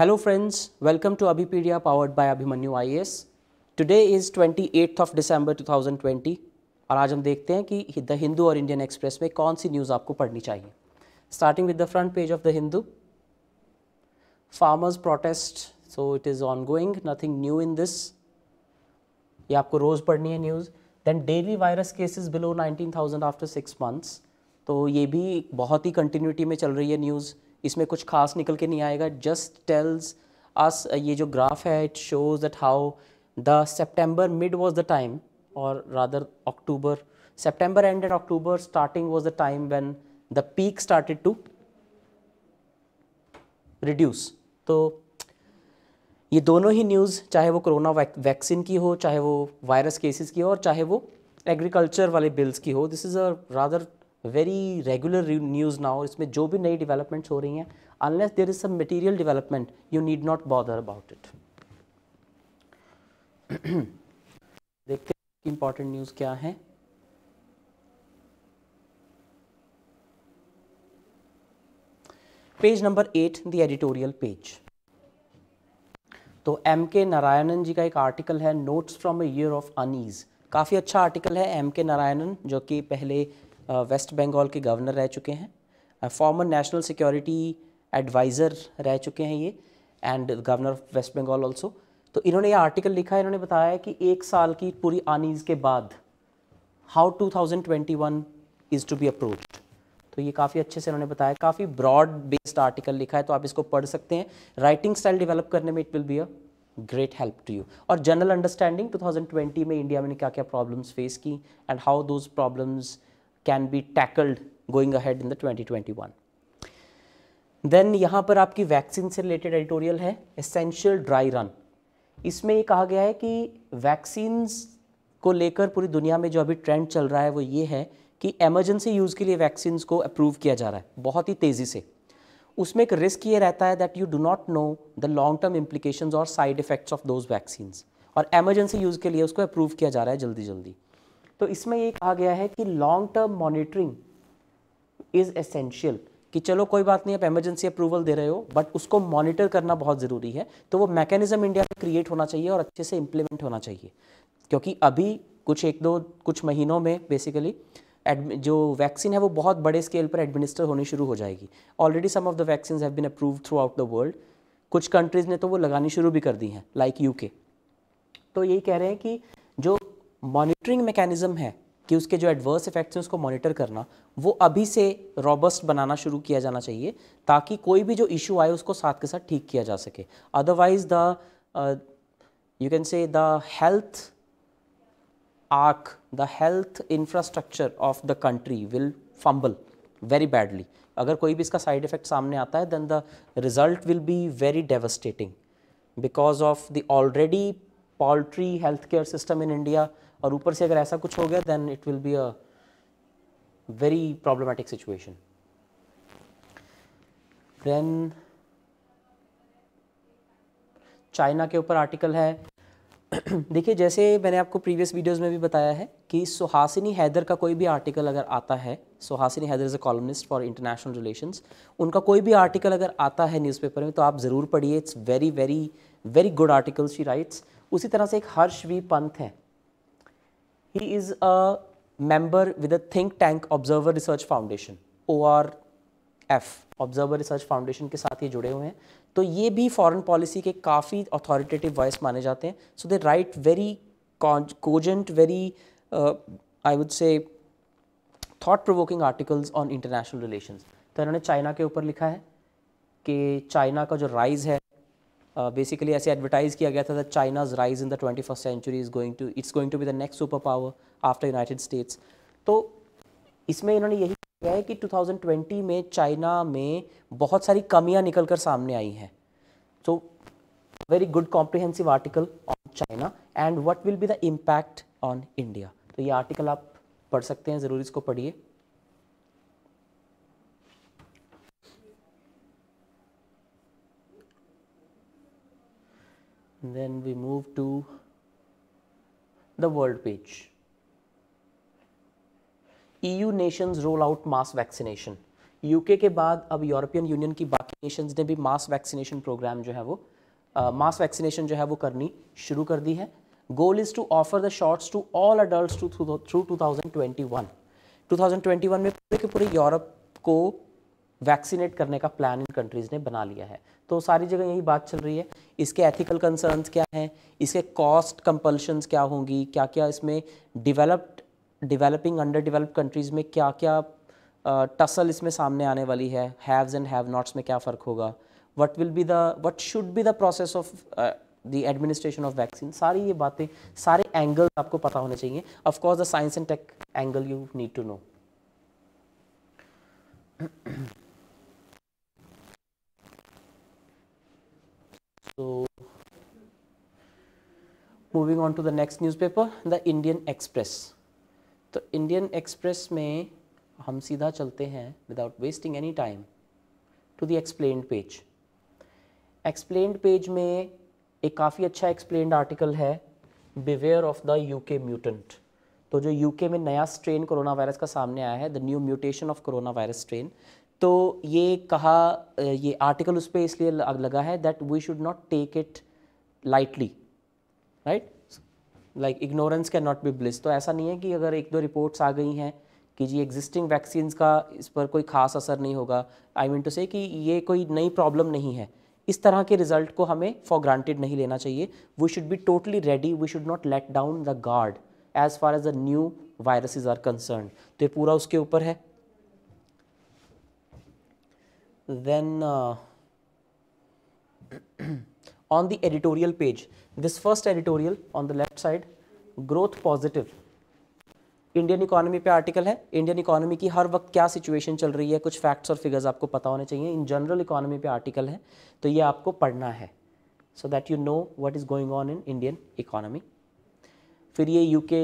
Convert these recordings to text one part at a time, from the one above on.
Hello friends welcome to Hello powered by Abhimanyu I S today is twenty eighth of December two thousand twenty और आज हम देखते हैं कि द हिंदू और इंडियन एक्सप्रेस में कौन सी न्यूज़ आपको पढ़नी चाहिए starting with the front page of the Hindu farmers protest so it is ongoing nothing new in this ये आपको रोज़ पढ़नी है news then daily virus cases below nineteen thousand after six months तो ये भी बहुत ही कंटिन्यूटी में चल रही है न्यूज़ इसमें कुछ खास निकल के नहीं आएगा जस्ट टेल्स अस ये जो ग्राफ है it shows that how the September mid was the time और rather October September and end October starting was the time when the peak started to reduce तो ये दोनों ही न्यूज़ चाहे वो corona vaccine की हो चाहे वो वायरस केसेस की हो और चाहे वो एग्रीकल्चर वाले बिल्स की हो this is a rather very regular news ना हो इसमें जो भी नई डेवलपमेंट्स हो रही हैं unless there is some material development you need not bother about it देखते हैं इंपॉर्टेंट न्यूज़ क्या है page number eight the editorial page तो एम के नारायणन जी का एक आर्टिकल है notes from a year of unease काफ़ी अच्छा आर्टिकल है एम के नारायणन जो कि पहले वेस्ट बंगाल के गवर्नर रह चुके हैं फॉर्मर नेशनल सिक्योरिटी एडवाइज़र रह चुके हैं ये and governor of West Bengal also तो इन्होंने ये आर्टिकल लिखा है इन्होंने बताया कि एक साल की पूरी आनीज के बाद how 2021 is to be approached तो ये काफ़ी अच्छे से इन्होंने बताया काफ़ी ब्रॉड बेस्ड आर्टिकल लिखा है तो आप इसको पढ़ सकते हैं राइटिंग स्टाइल डेवलप करने में it will be a great help to you और जनरल अंडरस्टैंडिंग 2020 में इंडिया में क्या क्या प्रॉब्लम्स फेस की and how those problems can be tackled going ahead in the 2021 then यहाँ पर आपकी वैक्सीन से रिलेटेड एडिटोरियल है एसेंशियल ड्राई रन इसमें ये कहा गया है कि वैक्सीन्स को लेकर पूरी दुनिया में जो अभी ट्रेंड चल रहा है वो ये है कि एमरजेंसी यूज़ के लिए वैक्सीन को अप्रूव किया जा रहा है बहुत ही तेज़ी से उसमें एक रिस्क ये रहता है that you do not know the long term implication और side effects of those vaccines और एमरजेंसी यूज़ के लिए उसको अप्रूव किया जा रहा है जल्दी जल्दी तो इसमें ये कहा गया है कि long term monitoring is essential कि चलो कोई बात नहीं आप एमरजेंसी अप्रूवल दे रहे हो बट उसको मॉनिटर करना बहुत ज़रूरी है तो वो मैकेनिज्म इंडिया में क्रिएट होना चाहिए और अच्छे से इम्प्लीमेंट होना चाहिए क्योंकि अभी कुछ एक दो कुछ महीनों में बेसिकली जो वैक्सीन है वो बहुत बड़े स्केल पर एडमिनिस्टर होनी शुरू हो जाएगी already some of the vaccine have been approve throughout the world कुछ कंट्रीज़ ने तो वो लगानी शुरू भी कर दी हैं लाइक यूके तो यही कह रहे हैं कि जो मॉनिटरिंग मैकेनिज्म है कि उसके जो एडवर्स इफेक्ट्स हैं उसको मॉनिटर करना वो अभी से रॉबस्ट बनाना शुरू किया जाना चाहिए ताकि कोई भी जो इशू आए उसको साथ के साथ ठीक किया जा सके otherwise the you can say the health arc the health infrastructure of the country will fumble very badly अगर कोई भी इसका साइड इफेक्ट सामने आता है then the result will be very devastating because of the already paltry health care system in India और ऊपर से अगर ऐसा कुछ हो गया then it will be a very problematic situation then China के ऊपर आर्टिकल है देखिए जैसे मैंने आपको प्रीवियस वीडियोस में भी बताया है कि सुहासिनी हैदर का कोई भी आर्टिकल अगर आता है Suhasini Haidar is a columnist for international relations उनका कोई भी आर्टिकल अगर आता है न्यूज़पेपर में तो आप ज़रूर पढ़िए it's very very very good article she writes उसी तरह से एक हर्ष वी पंथ है He is a member with the think tank Observer Research Foundation, ORF, Observer Research Foundation के साथ ये जुड़े हुए हैं तो ये भी फॉरेन पॉलिसी के काफ़ी अथॉरिटेटिव वॉइस माने जाते हैं so they write very cogent very I would say thought provoking articles on international relations तो इन्होंने चाइना के ऊपर लिखा है कि चाइना का जो राइज है बेसिकली uh, ऐसे एडवर्टाइज़ किया गया था that China's rise in the twenty first century is going to it's going to be the next super power after United States तो इसमें इन्होंने यही किया है कि 2020 में चाइना में बहुत सारी कमियां निकल कर सामने आई हैं so very good comprehensive article on China and what will be the impact on India तो ये आर्टिकल आप पढ़ सकते हैं ज़रूर इसको पढ़िए then we move to the world page. EU nations roll out mass vaccination. UK के बाद अब यूरोपियन यूनियन की बाकी नेशंस ने भी मास वैक्सीनेशन प्रोग्राम जो है वो मास वैक्सीनेशन जो है वो करनी शुरू कर दी है goal is to offer the shots to all adult to through 2021 2021 में पूरे के पूरे यूरोप को वैक्सीनेट करने का प्लान इन कंट्रीज़ ने बना लिया है तो सारी जगह यही बात चल रही है इसके एथिकल कंसर्न्स क्या हैं इसके कॉस्ट कंपल्शंस क्या होंगी क्या क्या इसमें developed developing under developed countries में क्या क्या टसल uh, इसमें सामने आने वाली है हैव्स एंड हैव नॉट्स में क्या फ़र्क होगा what will be the what should be the process of the administration of vaccine सारी ये बातें सारे एंगल आपको पता होने चाहिए of course the science and tech angle you need to know So moving on to the next newspaper, the Indian Express. तो Indian Express में हम सीधा चलते हैं without wasting any time to the explained page explained page में एक काफ़ी अच्छा एक्सप्लेन्ड आर्टिकल है beware of the UK mutant तो जो यूके में नया स्ट्रेन कोरोना वायरस का सामने आया है the new mutation of corona virus strain तो ये कहा ये आर्टिकल उस पर इसलिए लगा है that we should not take it lightly right like ignorance can not be bliss तो ऐसा नहीं है कि अगर एक दो रिपोर्ट्स आ गई हैं कि जी एग्जिस्टिंग वैक्सीन्स का इस पर कोई खास असर नहीं होगा आई मीन टू से कि ये कोई नई प्रॉब्लम नहीं है इस तरह के रिजल्ट को हमें फॉर ग्रांटेड नहीं लेना चाहिए we should be totally ready we should not let down the guard as far as the new viruses are concern तो ये पूरा उसके ऊपर है then uh, on the editorial page this first editorial on the left side growth positive Indian economy पे article है Indian economy की हर वक्त क्या सिचुएशन चल रही है कुछ फैक्ट्स और फिगर्स आपको पता होने चाहिए इन जनरल इकोनॉमी पे आर्टिकल है तो ये आपको पढ़ना है so that you know what is going on in Indian economy फिर ये यूके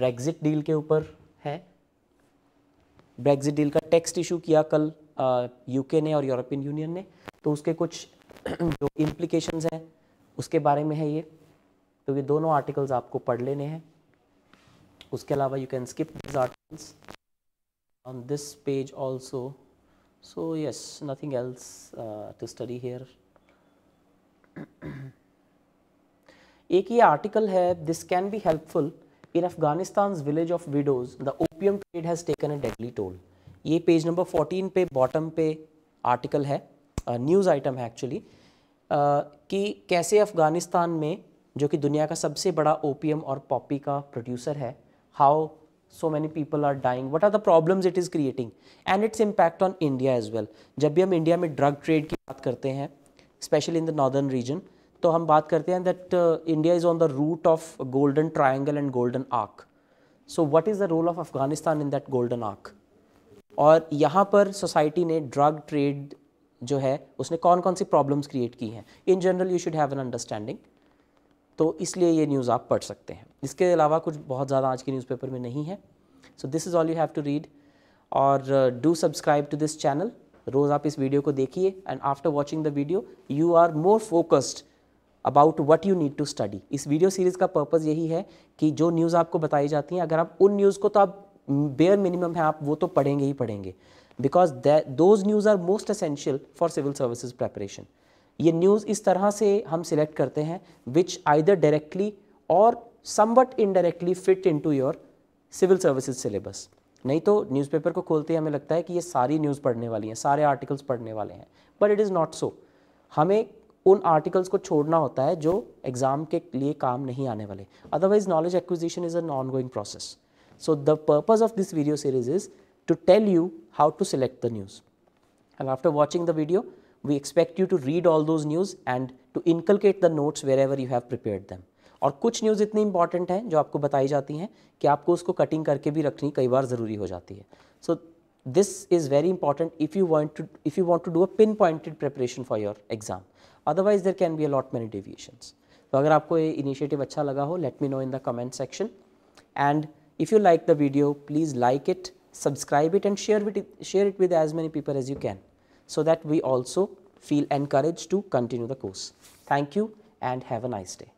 ब्रेग्जिट डील के ऊपर है ब्रेग्जिट डील का टेक्स्ट इशू किया कल यूके ने और यूरोपियन यूनियन ने तो उसके कुछ जो इम्प्लीकेशंस हैं उसके बारे में है ये तो ये दोनों आर्टिकल्स आपको पढ़ लेने हैं उसके अलावा you can skip this articles on this page also so yes nothing else to study here एक ये आर्टिकल है this can be helpful in Afghanistan village of widows the opium trade has taken a deadly toll ये page number 14 पे bottom पे article है news uh, item है actually uh, कि कैसे अफ़गानिस्तान में जो कि दुनिया का सबसे बड़ा ओपीएम और पॉपी का प्रोड्यूसर है how so many people are dying what are the problems it is creating and its impact on India as well जब भी हम इंडिया में ड्रग ट्रेड की बात करते हैं specially in the northern region तो हम बात करते हैं that India is on the route of golden triangle and golden arc so what is the role of Afghanistan in that golden arc और यहाँ पर सोसाइटी ने ड्रग ट्रेड जो है उसने कौन कौन सी प्रॉब्लम्स क्रिएट की हैं in general you should have an understanding तो इसलिए ये न्यूज़ आप पढ़ सकते हैं इसके अलावा कुछ बहुत ज़्यादा आज के न्यूज़पेपर में नहीं है so this is all you have to read और do subscribe to this channel रोज़ आप इस वीडियो को देखिए and after watching the video you are more focused about what you need to study इस वीडियो सीरीज़ का purpose यही है कि जो न्यूज़ आपको बताई जाती हैं अगर आप उन न्यूज़ को तो आप बेयर मिनिमम है आप वो तो पढ़ेंगे ही पढ़ेंगे because those news are most essential for civil services preparation ये न्यूज़ इस तरह से हम सिलेक्ट करते हैं विच आइदर डायरेक्टली और somewhat indirectly fit in to your civil services syllabus नहीं तो न्यूज़पेपर को खोलते ही हमें लगता है कि ये सारी न्यूज़ पढ़ने वाली हैं सारे आर्टिकल्स पढ़ने वाले हैं but it is not so हमें उन आर्टिकल्स को छोड़ना होता है जो एग्ज़ाम के लिए काम नहीं आने वाले otherwise knowledge acquisition is a non going process So, the purpose of this video series is to tell you how to select the news. And after watching the video, we expect you to read all those news and to inculcate the notes wherever you have prepared them. और कुछ news इतनी important हैं जो आपको बताई जाती हैं कि आपको उसको कटिंग करके भी रखनी कई बार ज़रूरी हो जाती है so this is very important if you want to if you want to do a pin pointed preparation for your exam otherwise there can be a lot many deviations तो अगर आपको ये इनिशिएटिव अच्छा लगा हो let me know in the comment section and if you like the video, please like it, subscribe it and share it, share it with as many people as you can so that we also feel encouraged to continue the course. Thank you and have a nice day.